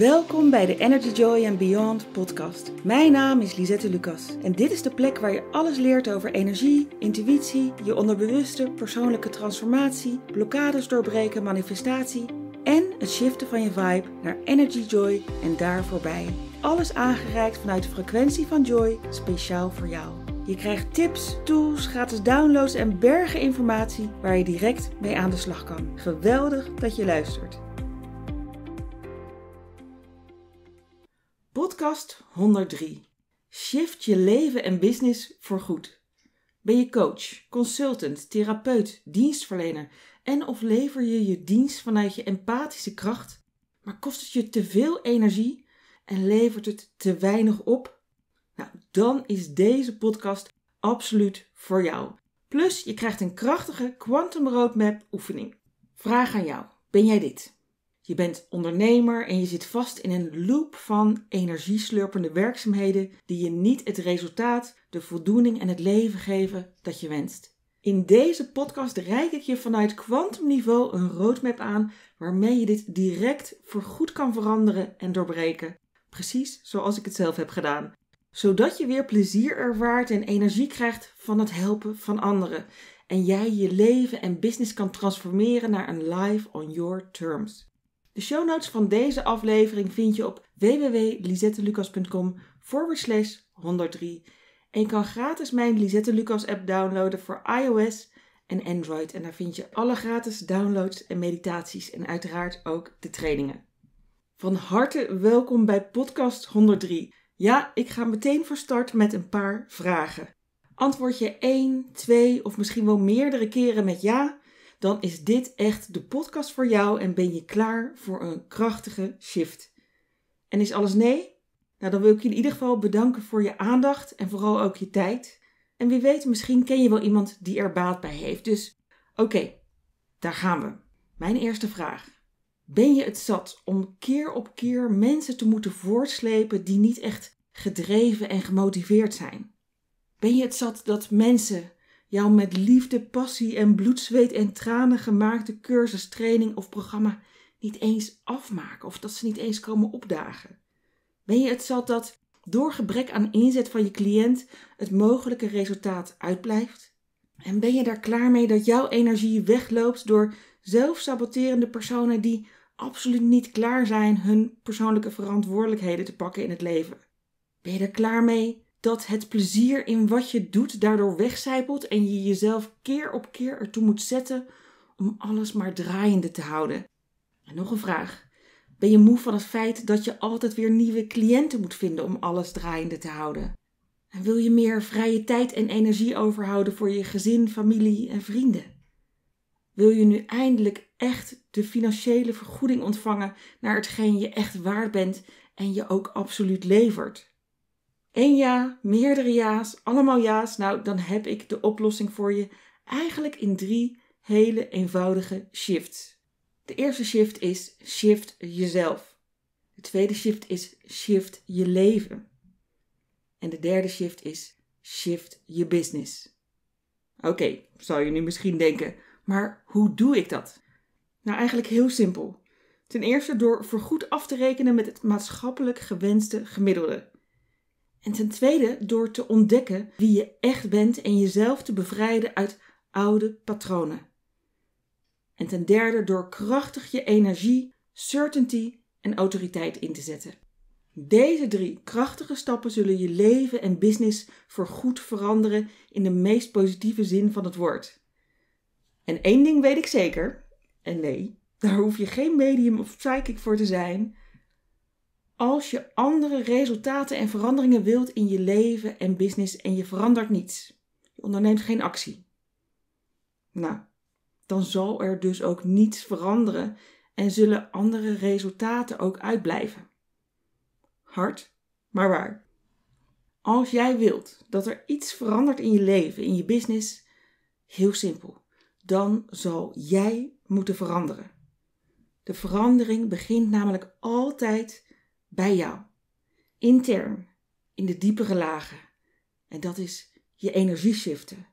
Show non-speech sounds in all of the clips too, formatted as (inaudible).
Welkom bij de Energy Joy and Beyond podcast. Mijn naam is Lisette Lucas en dit is de plek waar je alles leert over energie, intuïtie, je onderbewuste, persoonlijke transformatie, blokkades doorbreken, manifestatie en het shiften van je vibe naar Energy Joy en daar voorbij. Alles aangereikt vanuit de frequentie van Joy, speciaal voor jou. Je krijgt tips, tools, gratis downloads en bergen informatie waar je direct mee aan de slag kan. Geweldig dat je luistert. Podcast 103. Shift je leven en business voor goed. Ben je coach, consultant, therapeut, dienstverlener en of lever je je dienst vanuit je empathische kracht, maar kost het je te veel energie en levert het te weinig op? Nou, dan is deze podcast absoluut voor jou. Plus, je krijgt een krachtige Quantum Roadmap oefening. Vraag aan jou: ben jij dit? Je bent ondernemer en je zit vast in een loop van energieslurpende werkzaamheden die je niet het resultaat, de voldoening en het leven geven dat je wenst. In deze podcast reik ik je vanuit kwantumniveau een roadmap aan waarmee je dit direct voorgoed kan veranderen en doorbreken. Precies zoals ik het zelf heb gedaan. Zodat je weer plezier ervaart en energie krijgt van het helpen van anderen. En jij je leven en business kan transformeren naar een life on your terms. De show notes van deze aflevering vind je op www.lisettelucas.com 103. En je kan gratis mijn Lisette Lucas app downloaden voor iOS en Android. En daar vind je alle gratis downloads en meditaties en uiteraard ook de trainingen. Van harte welkom bij podcast 103. Ja, ik ga meteen voor start met een paar vragen. Antwoord je één, twee of misschien wel meerdere keren met ja, dan is dit echt de podcast voor jou en ben je klaar voor een krachtige shift. En is alles nee? Nou, dan wil ik je in ieder geval bedanken voor je aandacht en vooral ook je tijd. En wie weet, misschien ken je wel iemand die er baat bij heeft. Dus oké, daar gaan we. Mijn eerste vraag. Ben je het zat om keer op keer mensen te moeten voortslepen die niet echt gedreven en gemotiveerd zijn? Ben je het zat dat mensen jouw met liefde, passie en bloedzweet en tranen gemaakte cursus, training of programma niet eens afmaken of dat ze niet eens komen opdagen? Ben je het zat dat door gebrek aan inzet van je cliënt het mogelijke resultaat uitblijft? En ben je daar klaar mee dat jouw energie wegloopt door zelfsaboterende personen die absoluut niet klaar zijn hun persoonlijke verantwoordelijkheden te pakken in het leven? Ben je er klaar mee dat het plezier in wat je doet daardoor wegcijpelt en je jezelf keer op keer ertoe moet zetten om alles maar draaiende te houden. En nog een vraag. Ben je moe van het feit dat je altijd weer nieuwe cliënten moet vinden om alles draaiende te houden? En wil je meer vrije tijd en energie overhouden voor je gezin, familie en vrienden? Wil je nu eindelijk echt de financiële vergoeding ontvangen naar hetgeen je echt waard bent en je ook absoluut levert? Eén ja, meerdere ja's, allemaal ja's, nou dan heb ik de oplossing voor je eigenlijk in drie hele eenvoudige shifts. De eerste shift is shift jezelf. De tweede shift is shift je leven. En de derde shift is shift je business. Oké, zou je nu misschien denken, maar hoe doe ik dat? Nou, eigenlijk heel simpel. Ten eerste door voorgoed af te rekenen met het maatschappelijk gewenste gemiddelde. En ten tweede door te ontdekken wie je echt bent en jezelf te bevrijden uit oude patronen. En ten derde door krachtig je energie, certainty en autoriteit in te zetten. Deze drie krachtige stappen zullen je leven en business voorgoed veranderen in de meest positieve zin van het woord. En één ding weet ik zeker, en nee, (laughs) daar hoef je geen medium of psychic voor te zijn als je andere resultaten en veranderingen wilt in je leven en business en je verandert niets. Je onderneemt geen actie. Nou, dan zal er dus ook niets veranderen en zullen andere resultaten ook uitblijven. Hard, maar waar. Als jij wilt dat er iets verandert in je leven, in je business, heel simpel, dan zal jij moeten veranderen. De verandering begint namelijk altijd bij jou, intern, in de diepere lagen. En dat is je energie shiften,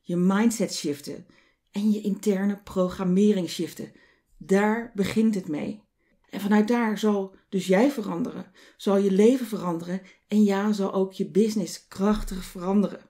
je mindset shiften en je interne programmering shiften. Daar begint het mee. En vanuit daar zal dus jij veranderen, zal je leven veranderen en ja, zal ook je business krachtig veranderen.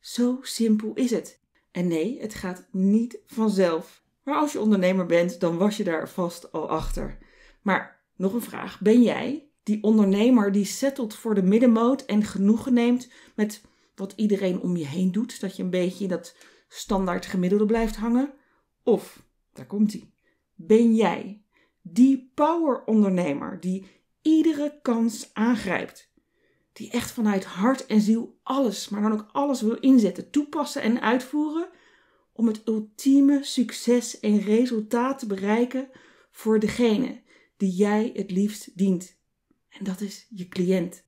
Zo simpel is het. En nee, het gaat niet vanzelf. Maar als je ondernemer bent, dan was je daar vast al achter. Maar nog een vraag: ben jij die ondernemer die settelt voor de middenmoot en genoegen neemt met wat iedereen om je heen doet, dat je een beetje in dat standaard gemiddelde blijft hangen? Of, daar komt hij, ben jij die power ondernemer die iedere kans aangrijpt? Die echt vanuit hart en ziel alles, maar dan ook alles wil inzetten, toepassen en uitvoeren om het ultieme succes en resultaat te bereiken voor degene die jij het liefst dient. En dat is je cliënt.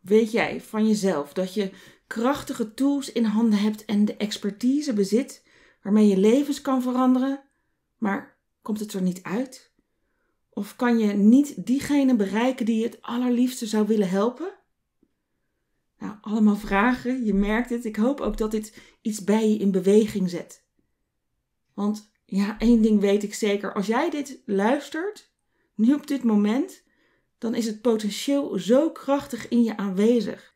Weet jij van jezelf dat je krachtige tools in handen hebt en de expertise bezit waarmee je levens kan veranderen, maar komt het er niet uit? Of kan je niet diegene bereiken die je het allerliefste zou willen helpen? Nou, allemaal vragen, je merkt het. Ik hoop ook dat dit iets bij je in beweging zet. Want ja, één ding weet ik zeker. Als jij dit luistert, nu op dit moment, dan is het potentieel zo krachtig in je aanwezig.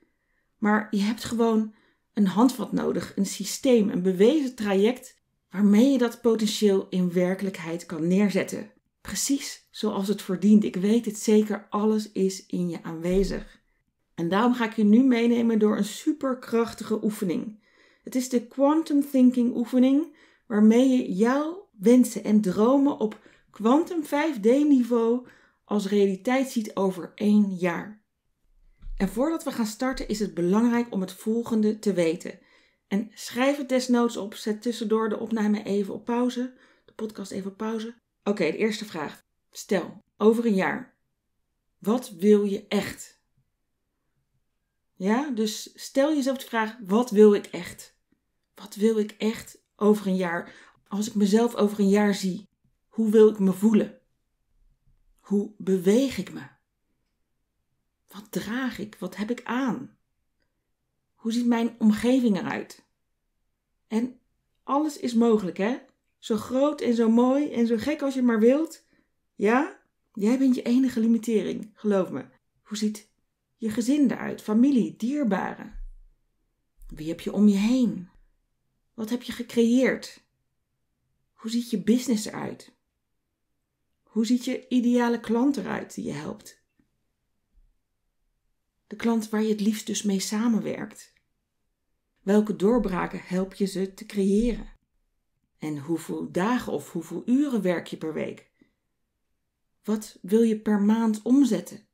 Maar je hebt gewoon een handvat nodig, een systeem, een bewezen traject waarmee je dat potentieel in werkelijkheid kan neerzetten. Precies zoals het verdient. Ik weet het zeker, alles is in je aanwezig. En daarom ga ik je nu meenemen door een superkrachtige oefening. Het is de quantum thinking oefening waarmee je jouw wensen en dromen op quantum 5D niveau als realiteit ziet over één jaar. En voordat we gaan starten is het belangrijk om het volgende te weten. En schrijf het desnoods op, zet tussendoor de opname even op pauze, de podcast even op pauze. Oké, de eerste vraag. Stel, over een jaar. Wat wil je echt? Ja, dus stel jezelf de vraag: wat wil ik echt? Wat wil ik echt over een jaar? Als ik mezelf over een jaar zie, hoe wil ik me voelen? Hoe beweeg ik me? Wat draag ik? Wat heb ik aan? Hoe ziet mijn omgeving eruit? En alles is mogelijk, hè? Zo groot en zo mooi en zo gek als je maar wilt. Ja, jij bent je enige limitering, geloof me. Hoe ziet je gezin eruit? Familie, dierbaren? Wie heb je om je heen? Wat heb je gecreëerd? Hoe ziet je business eruit? Hoe ziet je ideale klant eruit die je helpt? De klant waar je het liefst dus mee samenwerkt. Welke doorbraken help je ze te creëren? En hoeveel dagen of hoeveel uren werk je per week? Wat wil je per maand omzetten?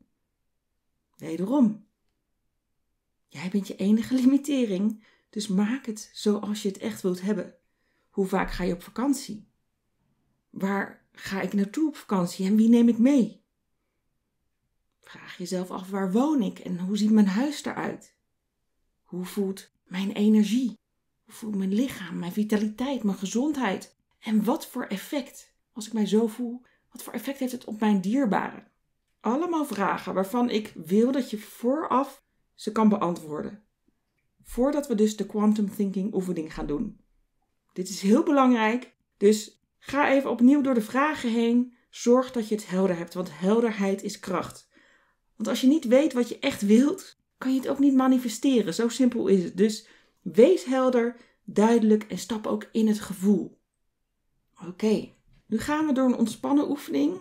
Wederom, jij bent je enige (laughs) limitering, dus maak het zoals je het echt wilt hebben. Hoe vaak ga je op vakantie? Waar ga ik naartoe op vakantie en wie neem ik mee? Vraag jezelf af waar woon ik en hoe ziet mijn huis eruit? Hoe voelt mijn energie? Hoe voelt mijn lichaam, mijn vitaliteit, mijn gezondheid? En wat voor effect, als ik mij zo voel, wat voor effect heeft het op mijn dierbaren? Allemaal vragen waarvan ik wil dat je vooraf ze kan beantwoorden. Voordat we dus de quantum thinking oefening gaan doen. Dit is heel belangrijk, dus Ga even opnieuw door de vragen heen. Zorg dat je het helder hebt, want helderheid is kracht. Want als je niet weet wat je echt wilt, kan je het ook niet manifesteren. Zo simpel is het. Dus wees helder, duidelijk en stap ook in het gevoel. Oké, nu gaan we door een ontspannen oefening.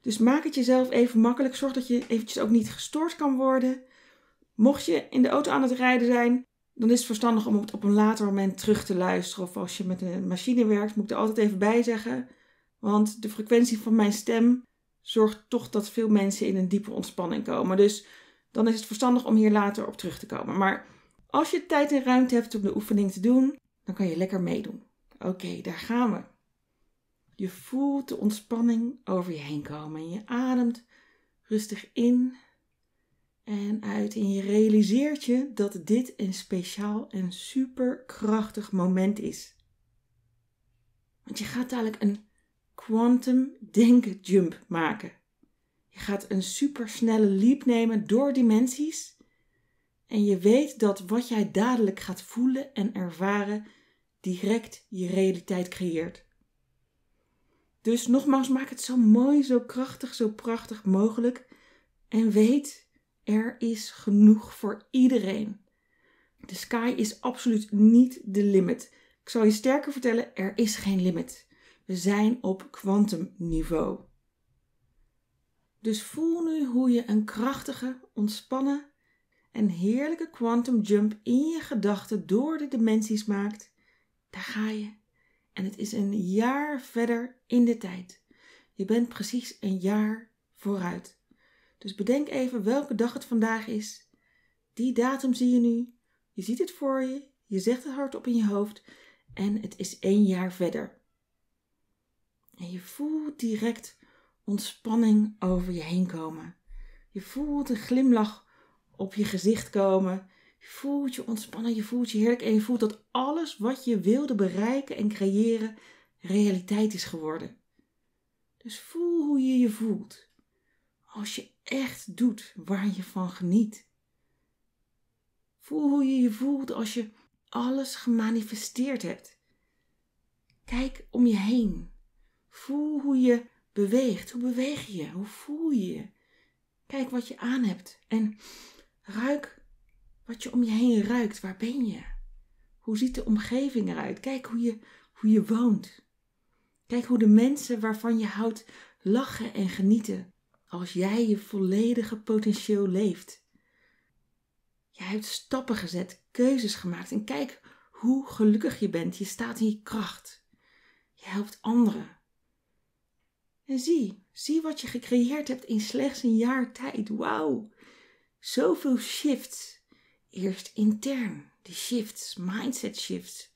Dus maak het jezelf even makkelijk. Zorg dat je eventjes ook niet gestoord kan worden. Mocht je in de auto aan het rijden zijn, dan is het verstandig om het op een later moment terug te luisteren. Of als je met een machine werkt, moet ik er altijd even bij zeggen. Want de frequentie van mijn stem zorgt toch dat veel mensen in een diepe ontspanning komen. Dus dan is het verstandig om hier later op terug te komen. Maar als je tijd en ruimte hebt om de oefening te doen, dan kan je lekker meedoen. Oké, daar gaan we. Je voelt de ontspanning over je heen komen en je ademt rustig in en uit. En je realiseert je dat dit een speciaal en superkrachtig moment is. Want je gaat dadelijk een quantum denken jump maken. Je gaat een supersnelle leap nemen door dimensies. En je weet dat wat jij dadelijk gaat voelen en ervaren direct je realiteit creëert. Dus nogmaals, maak het zo mooi, zo krachtig, zo prachtig mogelijk. En weet er is genoeg voor iedereen. De sky is absoluut niet de limit. Ik zal je sterker vertellen, er is geen limit. We zijn op kwantumniveau. Dus voel nu hoe je een krachtige, ontspannen en heerlijke quantum jump in je gedachten door de dimensies maakt. Daar ga je. En het is een jaar verder in de tijd. Je bent precies een jaar vooruit. Dus bedenk even welke dag het vandaag is. Die datum zie je nu. Je ziet het voor je. Je zegt het hardop in je hoofd. En het is één jaar verder. En je voelt direct ontspanning over je heen komen. Je voelt een glimlach op je gezicht komen. Je voelt je ontspannen, je voelt je heerlijk en je voelt dat alles wat je wilde bereiken en creëren realiteit is geworden. Dus voel hoe je je voelt als je echt doet waar je van geniet. Voel hoe je je voelt als je alles gemanifesteerd hebt. Kijk om je heen. Voel hoe je beweegt. Hoe beweeg je? Hoe voel je je? Kijk wat je aan hebt en ruik wat je om je heen ruikt. Waar ben je? Hoe ziet de omgeving eruit? Kijk hoe je, hoe je woont. Kijk hoe de mensen waarvan je houdt lachen en genieten als jij je volledige potentieel leeft. Jij hebt stappen gezet, keuzes gemaakt en kijk hoe gelukkig je bent. Je staat in je kracht. Je helpt anderen. En zie, zie wat je gecreëerd hebt in slechts een jaar tijd. Wauw, zoveel shifts. Eerst intern, die shifts, mindset shifts,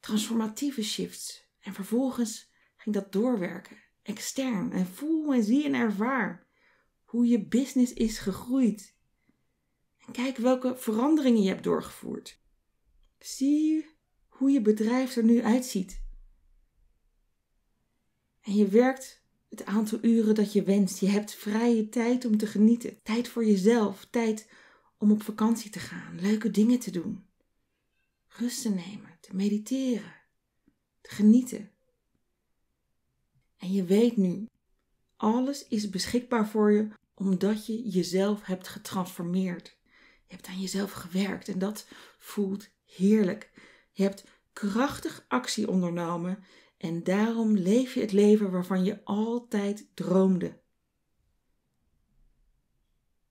transformatieve shifts. En vervolgens ging dat doorwerken, extern. En voel en zie en ervaar hoe je business is gegroeid. En kijk welke veranderingen je hebt doorgevoerd. Zie hoe je bedrijf er nu uitziet. En je werkt het aantal uren dat je wenst. Je hebt vrije tijd om te genieten. Tijd voor jezelf. Tijd om op vakantie te gaan. Leuke dingen te doen. Rust te nemen. Te mediteren. Te genieten. En je weet nu, alles is beschikbaar voor je omdat je jezelf hebt getransformeerd. Je hebt aan jezelf gewerkt en dat voelt heerlijk. Je hebt krachtig actie ondernomen en daarom leef je het leven waarvan je altijd droomde.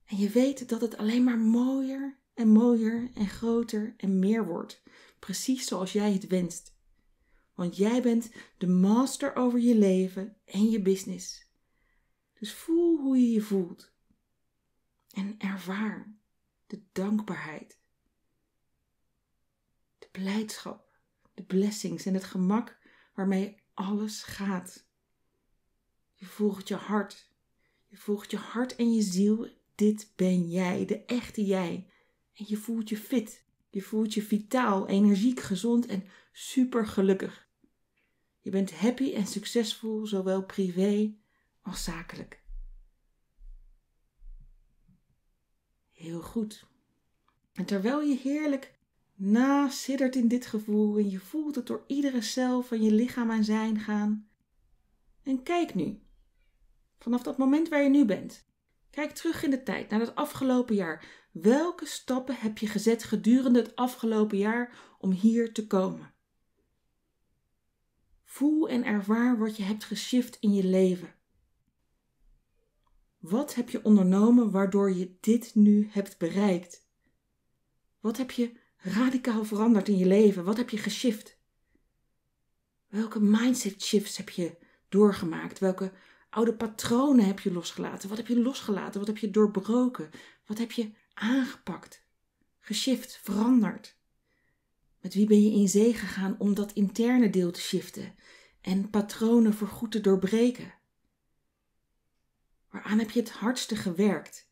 En je weet dat het alleen maar mooier en mooier en groter en meer wordt, precies zoals jij het wenst. Want jij bent de master over je leven en je business. Dus voel hoe je je voelt. En ervaar de dankbaarheid, de blijdschap, de blessings en het gemak waarmee alles gaat. Je volgt je hart. Je volgt je hart en je ziel. Dit ben jij, de echte jij. En je voelt je fit. Je voelt je vitaal, energiek, gezond en super gelukkig. Je bent happy en succesvol, zowel privé als zakelijk. Heel goed. En terwijl je heerlijk nasiddert in dit gevoel en je voelt het door iedere cel van je lichaam en zijn gaan. En kijk nu, vanaf dat moment waar je nu bent. Kijk terug in de tijd, naar het afgelopen jaar. Welke stappen heb je gezet gedurende het afgelopen jaar om hier te komen? Voel en ervaar wat je hebt geshift in je leven. Wat heb je ondernomen waardoor je dit nu hebt bereikt? Wat heb je radicaal veranderd in je leven? Wat heb je geshift? Welke mindset shifts heb je doorgemaakt? Welke oude patronen heb je losgelaten? Wat heb je losgelaten? Wat heb je doorbroken? Wat heb je aangepakt? Geshift, veranderd? Met wie ben je in zee gegaan om dat interne deel te shiften en patronen voorgoed te doorbreken? Waaraan heb je het hardste gewerkt?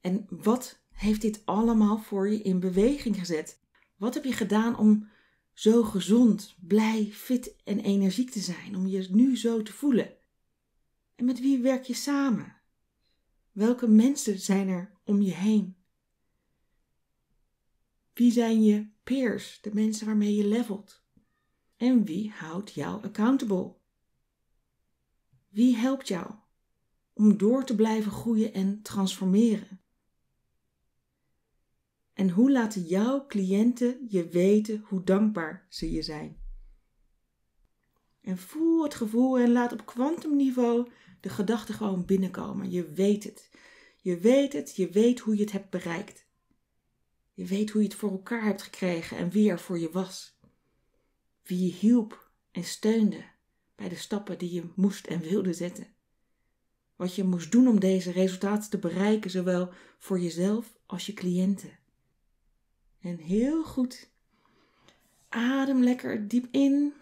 En wat heeft dit allemaal voor je in beweging gezet? Wat heb je gedaan om zo gezond, blij, fit en energiek te zijn, om je nu zo te voelen? En met wie werk je samen? Welke mensen zijn er om je heen? Wie zijn je peers, de mensen waarmee je levelt? En wie houdt jou accountable? Wie helpt jou om door te blijven groeien en transformeren? En hoe laten jouw cliënten je weten hoe dankbaar ze je zijn? En voel het gevoel en laat op kwantumniveau de gedachten gewoon binnenkomen. Je weet het. Je weet het, je weet hoe je het hebt bereikt. Je weet hoe je het voor elkaar hebt gekregen en wie er voor je was. Wie je hielp en steunde bij de stappen die je moest en wilde zetten. Wat je moest doen om deze resultaten te bereiken, zowel voor jezelf als je cliënten. En heel goed. Adem lekker diep in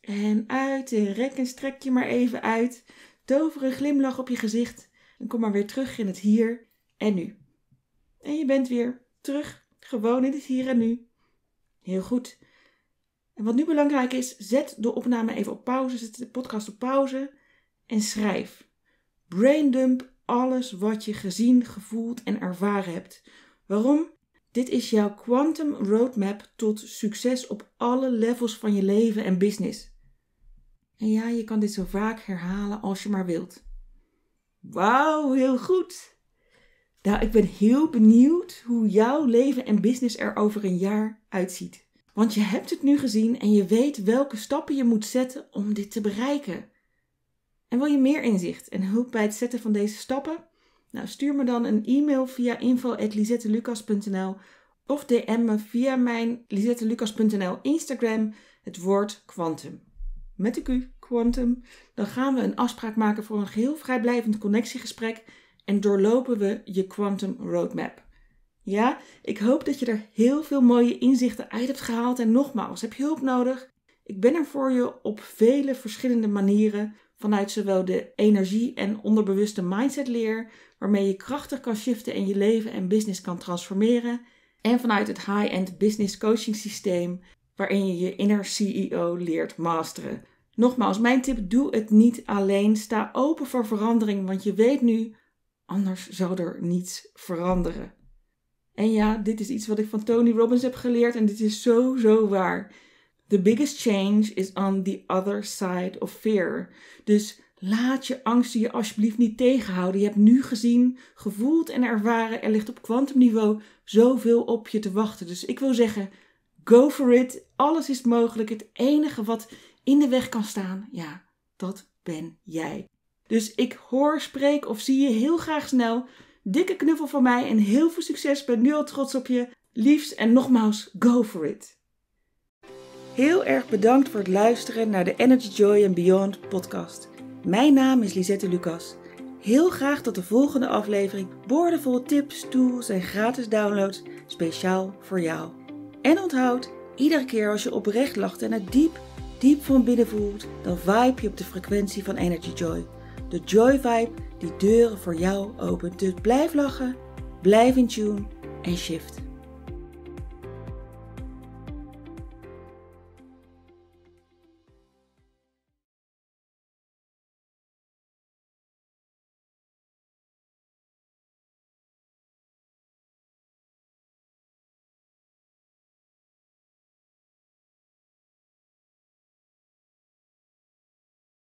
en uit. En rek en strek je maar even uit. Tover een glimlach op je gezicht. En kom maar weer terug in het hier en nu. En je bent weer terug, gewoon in het hier en nu. Heel goed. En wat nu belangrijk is, zet de opname even op pauze, zet de podcast op pauze en schrijf. Braindump alles wat je gezien, gevoeld en ervaren hebt. Waarom? Dit is jouw quantum roadmap tot succes op alle levels van je leven en business. En ja, je kan dit zo vaak herhalen als je maar wilt. Wauw, heel goed. Nou, ik ben heel benieuwd hoe jouw leven en business er over een jaar uitziet. Want je hebt het nu gezien en je weet welke stappen je moet zetten om dit te bereiken. En wil je meer inzicht en hulp bij het zetten van deze stappen? Nou, stuur me dan een e-mail via info.lisettelucas.nl of DM me via mijn lisettelucas.nl Instagram het woord quantum. Met de Q, quantum. Dan gaan we een afspraak maken voor een geheel vrijblijvend connectiegesprek en doorlopen we je quantum roadmap. Ja, ik hoop dat je er heel veel mooie inzichten uit hebt gehaald. En nogmaals, heb je hulp nodig? Ik ben er voor je op vele verschillende manieren. Vanuit zowel de energie- en onderbewuste mindsetleer, waarmee je krachtig kan shiften en je leven en business kan transformeren. En vanuit het high-end business coaching systeem, waarin je je inner CEO leert masteren. Nogmaals, mijn tip: doe het niet alleen. Sta open voor verandering, want je weet nu, anders zou er niets veranderen. En ja, dit is iets wat ik van Tony Robbins heb geleerd en dit is zo, zo waar. The biggest change is on the other side of fear. Dus laat je angsten je alsjeblieft niet tegenhouden. Je hebt nu gezien, gevoeld en ervaren. Er ligt op kwantumniveau zoveel op je te wachten. Dus ik wil zeggen, go for it. Alles is mogelijk. Het enige wat in de weg kan staan, ja, dat ben jij. Dus ik hoor, spreek of zie je heel graag snel. Dikke knuffel van mij en heel veel succes. Ben nu al trots op je. Liefs en nogmaals, go for it. Heel erg bedankt voor het luisteren naar de Energy Joy and Beyond podcast. Mijn naam is Lisette Lucas. Heel graag tot de volgende aflevering. Boordevolle tips, tools en gratis downloads speciaal voor jou. En onthoud, iedere keer als je oprecht lacht en het diep, diep van binnen voelt, dan vibe je op de frequentie van Energy Joy. De Joy Vibe die deuren voor jou opent. Dus blijf lachen, blijf in tune en shift.